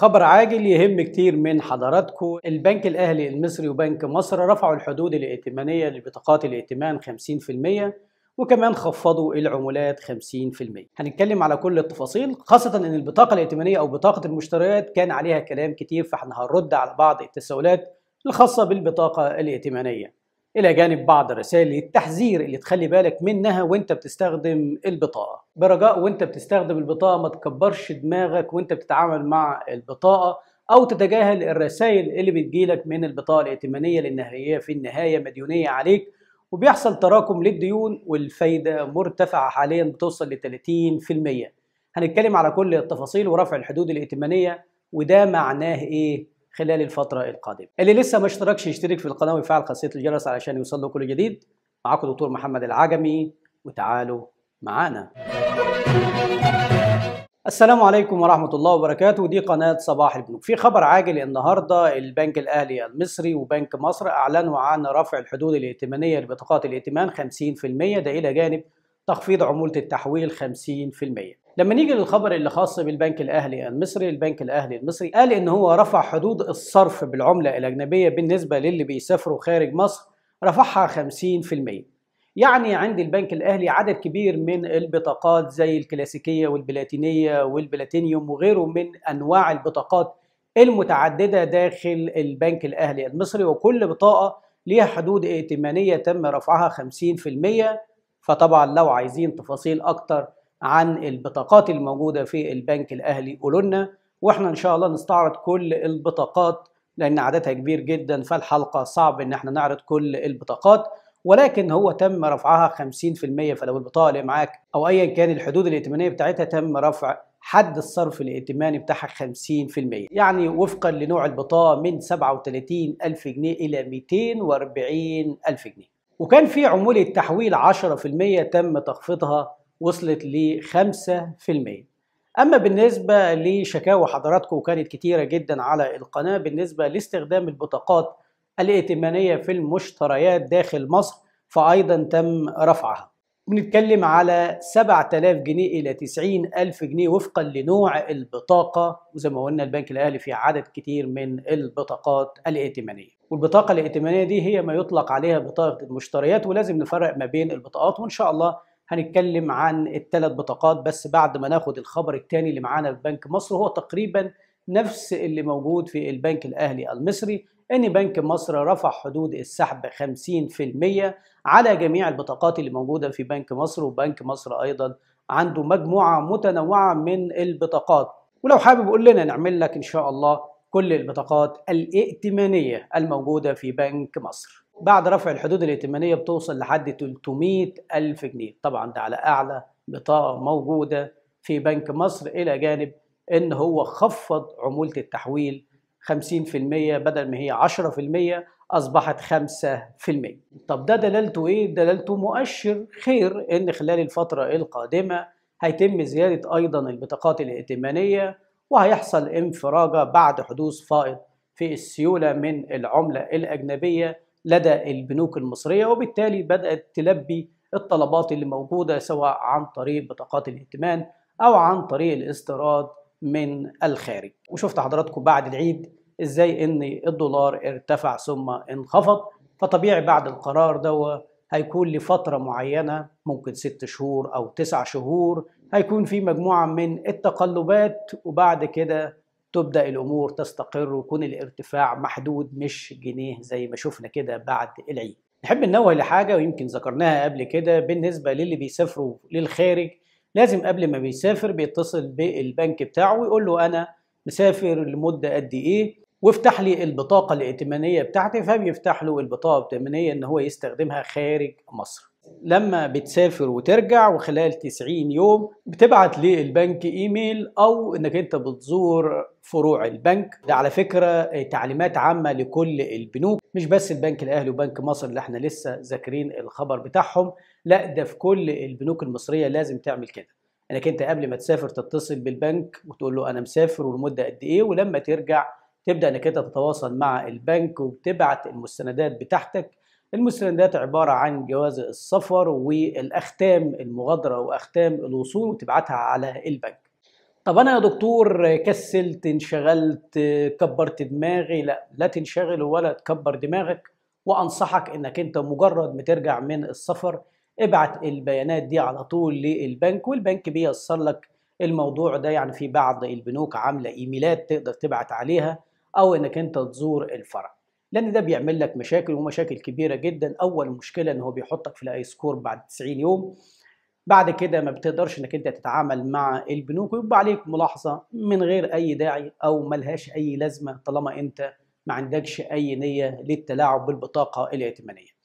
خبر عاجل يهم كتير من حضراتكم البنك الاهلي المصري وبنك مصر رفعوا الحدود الائتمانيه لبطاقات الائتمان 50% وكمان خفضوا العمولات 50% هنتكلم على كل التفاصيل خاصة ان البطاقة الائتمانية او بطاقة المشتريات كان عليها كلام كتير فاحنا هنرد على بعض التساؤلات الخاصة بالبطاقة الائتمانية الى جانب بعض رسائل التحذير اللي تخلي بالك منها وانت بتستخدم البطاقه برجاء وانت بتستخدم البطاقه ما تكبرش دماغك وانت بتتعامل مع البطاقه او تتجاهل الرسائل اللي بتجيلك من البطاقه الائتمانيه لان هي في النهايه مديونيه عليك وبيحصل تراكم للديون والفايده مرتفعه حاليا بتوصل ل 30% هنتكلم على كل التفاصيل ورفع الحدود الائتمانيه وده معناه ايه خلال الفترة القادمة اللي لسه ما اشتركش يشترك في القناة ويفعل خاصية الجرس علشان يوصل له كل جديد معاكم دكتور محمد العجمي وتعالوا معانا السلام عليكم ورحمة الله وبركاته دي قناة صباح البنوك في خبر عاجل النهاردة البنك الأهلي المصري وبنك مصر أعلنوا عن رفع الحدود الائتمانية لبطاقات الائتمان 50% ده إلى جانب تخفيض عمولة التحويل 50% لما نيجي للخبر اللي خاص بالبنك الاهلي المصري يعني، البنك الاهلي المصري قال ان هو رفع حدود الصرف بالعمله الاجنبيه بالنسبه للي بيسافروا خارج مصر رفعها 50% يعني عند البنك الاهلي عدد كبير من البطاقات زي الكلاسيكيه والبلاتينيه والبلاتينيوم وغيره من انواع البطاقات المتعدده داخل البنك الاهلي المصري وكل بطاقه ليها حدود ائتمانيه تم رفعها 50% فطبعا لو عايزين تفاصيل اكتر عن البطاقات الموجودة في البنك الأهلي قولوا لنا واحنا ان شاء الله نستعرض كل البطاقات لان عددها كبير جدا فالحلقة صعب ان احنا نعرض كل البطاقات ولكن هو تم رفعها 50% فلو البطاقة اللي معاك او ايا كان الحدود الائتمانية بتاعتها تم رفع حد الصرف الائتماني بتاعها 50% يعني وفقا لنوع البطاقة من 37 ألف جنيه إلى 240 ألف جنيه وكان في عمولة تحويل 10% تم تخفيضها وصلت ل 5% اما بالنسبه لشكاوى حضراتكم وكانت كتيره جدا على القناه بالنسبه لاستخدام البطاقات الائتمانيه في المشتريات داخل مصر فايضا تم رفعها بنتكلم على 7000 جنيه الى 90000 جنيه وفقا لنوع البطاقه وزي ما قلنا البنك الاهلي في عدد كتير من البطاقات الائتمانيه والبطاقه الائتمانيه دي هي ما يطلق عليها بطاقه المشتريات ولازم نفرق ما بين البطاقات وان شاء الله هنتكلم عن الثلاث بطاقات بس بعد ما ناخد الخبر الثاني اللي معانا في بنك مصر هو تقريبا نفس اللي موجود في البنك الاهلي المصري ان بنك مصر رفع حدود السحب 50% على جميع البطاقات اللي موجوده في بنك مصر وبنك مصر ايضا عنده مجموعه متنوعه من البطاقات ولو حابب قول لنا نعمل لك ان شاء الله كل البطاقات الائتمانيه الموجوده في بنك مصر بعد رفع الحدود الائتمانيه بتوصل لحد 300 ألف جنيه طبعا ده على أعلى بطاقة موجودة في بنك مصر إلى جانب إن هو خفض عمولة التحويل 50% بدل ما هي 10% أصبحت 5% طب ده دلالته إيه؟ دلالته مؤشر خير إن خلال الفترة القادمة هيتم زيادة أيضا البطاقات الائتمانية وهيحصل انفراجة بعد حدوث فائض في السيولة من العملة الأجنبية لدى البنوك المصرية وبالتالي بدأت تلبي الطلبات اللي موجودة سواء عن طريق بطاقات الائتمان أو عن طريق الاستيراد من الخارج وشفت حضراتكم بعد العيد ازاي ان الدولار ارتفع ثم انخفض فطبيعي بعد القرار ده هيكون لفترة معينة ممكن ست شهور أو تسع شهور هيكون في مجموعة من التقلبات وبعد كده تبدا الامور تستقر ويكون الارتفاع محدود مش جنيه زي ما شفنا كده بعد العيد. نحب ننوه لحاجه ويمكن ذكرناها قبل كده بالنسبه للي بيسافروا للخارج لازم قبل ما بيسافر بيتصل بالبنك بتاعه ويقول له انا مسافر لمده قد ايه وافتح لي البطاقه الائتمانيه بتاعتي فبيفتح له البطاقه الائتمانيه ان هو يستخدمها خارج مصر. لما بتسافر وترجع وخلال 90 يوم بتبعت للبنك ايميل او انك انت بتزور فروع البنك ده على فكره تعليمات عامه لكل البنوك مش بس البنك الاهلي وبنك مصر اللي احنا لسه ذاكرين الخبر بتاعهم لا ده في كل البنوك المصريه لازم تعمل كده انك انت قبل ما تسافر تتصل بالبنك وتقول له انا مسافر والمده قد ايه ولما ترجع تبدا انك انت تتواصل مع البنك وبتبعت المستندات بتاعتك المستندات عبارة عن جواز السفر والأختام المغادرة وأختام الوصول وتبعتها على البنك طب أنا يا دكتور كسلت انشغلت كبرت دماغي لا لا تنشغل ولا تكبر دماغك وأنصحك إنك أنت مجرد ما ترجع من السفر ابعت البيانات دي على طول للبنك والبنك بيصل لك الموضوع ده يعني في بعض البنوك عاملة إيميلات تقدر تبعت عليها أو إنك أنت تزور الفرع لان ده بيعمل لك مشاكل ومشاكل كبيره جدا اول مشكله ان هو بيحطك في الاي سكور بعد 90 يوم بعد كده ما بتقدرش انك انت تتعامل مع البنوك ويبقى عليك ملاحظه من غير اي داعي او ملهاش اي لازمه طالما انت ما عندكش اي نيه للتلاعب بالبطاقه الائتمانيه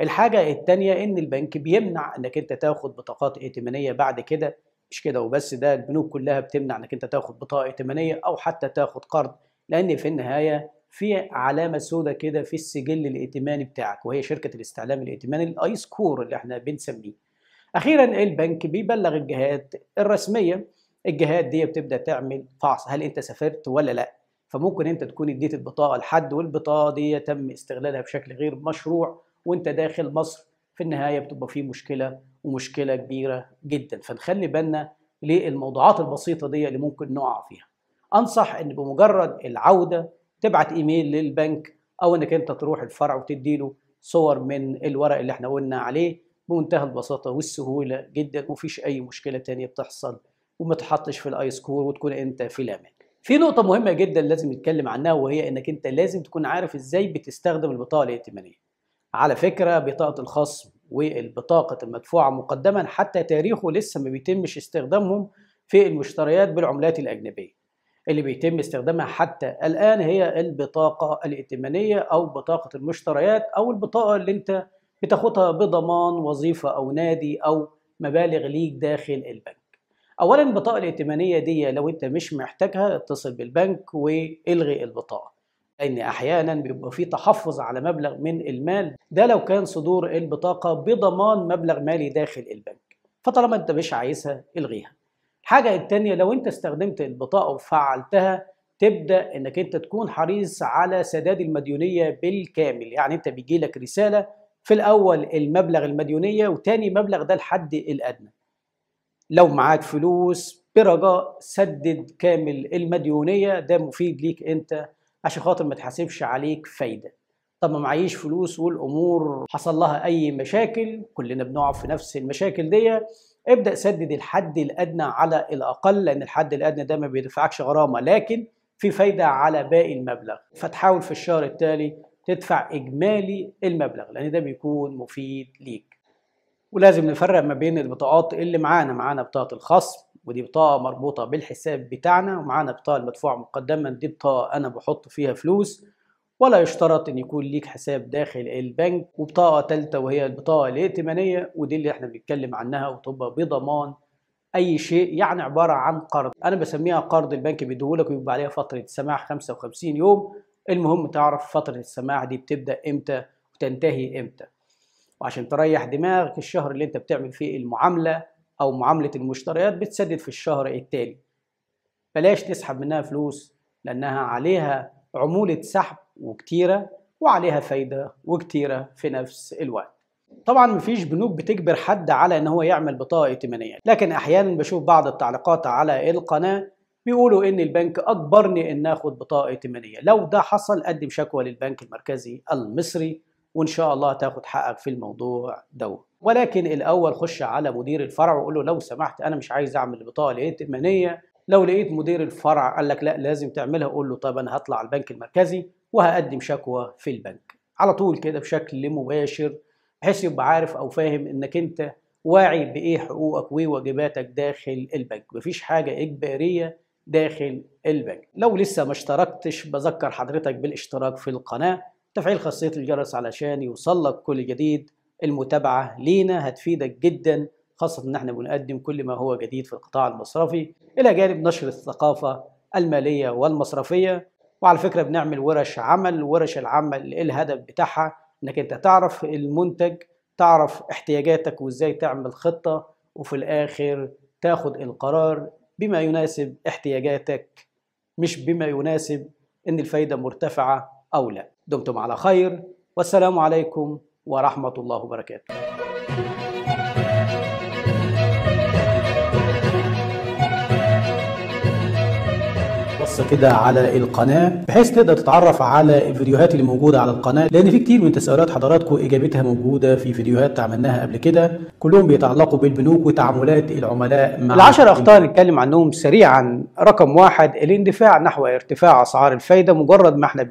الحاجه الثانيه ان البنك بيمنع انك انت تاخد بطاقات ائتمانيه بعد كده مش كده وبس ده البنوك كلها بتمنع انك انت تاخد بطاقه ائتمانيه او حتى تاخد قرض لان في النهايه في علامه سوداء كده في السجل الائتماني بتاعك وهي شركه الاستعلام الائتماني الاي سكور اللي احنا بنسميه اخيرا البنك بيبلغ الجهات الرسميه الجهات دي بتبدا تعمل فحص هل انت سافرت ولا لا فممكن انت تكون اديت البطاقه لحد والبطاقه دي تم استغلالها بشكل غير مشروع وانت داخل مصر في النهايه بتبقى في مشكله ومشكله كبيره جدا فنخلي بالنا للموضوعات البسيطه دي اللي ممكن نقع فيها انصح ان بمجرد العوده تبعت ايميل للبنك او انك انت تروح الفرع وتدي له صور من الورق اللي احنا قلنا عليه بمنتهى البساطه والسهوله جدا ومفيش اي مشكله تانية بتحصل وما تحطش في الاي سكور وتكون انت في الامان في نقطة مهمة جدا لازم نتكلم عنها وهي انك انت لازم تكون عارف ازاي بتستخدم البطاقة الائتمانية. على فكرة بطاقة الخصم والبطاقة المدفوعة مقدما حتى تاريخه لسه ما بيتمش استخدامهم في المشتريات بالعملات الأجنبية. اللي بيتم استخدامها حتى الآن هي البطاقة الائتمانية أو بطاقة المشتريات أو البطاقة اللي أنت بتاخدها بضمان وظيفة أو نادي أو مبالغ ليك داخل البنك أولا البطاقة الائتمانية دي لو أنت مش محتاجها اتصل بالبنك والغي البطاقة لأن أحيانا بيبقى في تحفظ على مبلغ من المال ده لو كان صدور البطاقة بضمان مبلغ مالي داخل البنك فطالما أنت مش عايزها الغيها الحاجة التانية لو انت استخدمت البطاقة وفعلتها تبدأ انك انت تكون حريص على سداد المديونية بالكامل يعني انت بيجي لك رسالة في الاول المبلغ المديونية وتاني مبلغ ده الحد الادنى لو معاك فلوس برجاء سدد كامل المديونية ده مفيد ليك انت عشان خاطر ما تحاسبش عليك فايدة طب ما معيش فلوس والامور حصل لها اي مشاكل كلنا بنقع في نفس المشاكل دي ابدأ سدد الحد الأدنى على الأقل لأن الحد الأدنى ده ما بيدفعكش غرامة لكن في فايدة على باقي المبلغ فتحاول في الشهر التالي تدفع إجمالي المبلغ لأن ده بيكون مفيد ليك ولازم نفرق ما بين البطاقات اللي معانا معانا بطاقة الخصم ودي بطاقة مربوطة بالحساب بتاعنا ومعانا بطاقة المدفوع مقدما دي بطاقة أنا بحط فيها فلوس ولا يشترط ان يكون ليك حساب داخل البنك وبطاقه ثالثه وهي البطاقه الائتمانيه ودي اللي احنا بنتكلم عنها وتبقى بضمان اي شيء يعني عباره عن قرض انا بسميها قرض البنك بيديهولك ويبقى عليها فتره سماح 55 يوم المهم تعرف فتره السماح دي بتبدا امتى وتنتهي امتى وعشان تريح دماغك الشهر اللي انت بتعمل فيه المعامله او معامله المشتريات بتسدد في الشهر التالي بلاش تسحب منها فلوس لانها عليها عموله سحب وكتيرة وعليها فايدة وكتيرة في نفس الوقت طبعا مفيش بنوك بتجبر حد على ان هو يعمل بطاقه ائتمانيه لكن احيانا بشوف بعض التعليقات على القناه بيقولوا ان البنك اجبرني ان اخد بطاقه ائتمانيه لو ده حصل قدم شكوى للبنك المركزي المصري وان شاء الله تاخد حقك في الموضوع ده ولكن الاول خش على مدير الفرع وقول له لو سمحت انا مش عايز اعمل البطاقه الائتمانيه لو لقيت مدير الفرع قال لك لا لازم تعملها قول له طب انا هطلع البنك المركزي وهقدم شكوى في البنك على طول كده بشكل مباشر بحيث يبقى عارف او فاهم انك انت واعي بايه حقوقك وايه واجباتك داخل البنك مفيش حاجه اجباريه داخل البنك لو لسه ما اشتركتش بذكر حضرتك بالاشتراك في القناه تفعيل خاصيه الجرس علشان يوصلك كل جديد المتابعه لينا هتفيدك جدا خاصة إن احنا بنقدم كل ما هو جديد في القطاع المصرفي إلى جانب نشر الثقافة المالية والمصرفية وعلى فكرة بنعمل ورش عمل ورش العمل إيه الهدف بتاعها إنك أنت تعرف المنتج تعرف احتياجاتك وإزاي تعمل خطة وفي الآخر تاخد القرار بما يناسب احتياجاتك مش بما يناسب إن الفايدة مرتفعة أو لا دمتم على خير والسلام عليكم ورحمة الله وبركاته الخاص كده على القناه بحيث تقدر تتعرف على الفيديوهات اللي موجوده على القناه لان في كتير من تساؤلات حضراتكم اجابتها موجوده في فيديوهات عملناها قبل كده كلهم بيتعلقوا بالبنوك وتعاملات العملاء مع العشر اخطاء نتكلم عنهم سريعا رقم واحد الاندفاع نحو ارتفاع اسعار الفايده مجرد ما احنا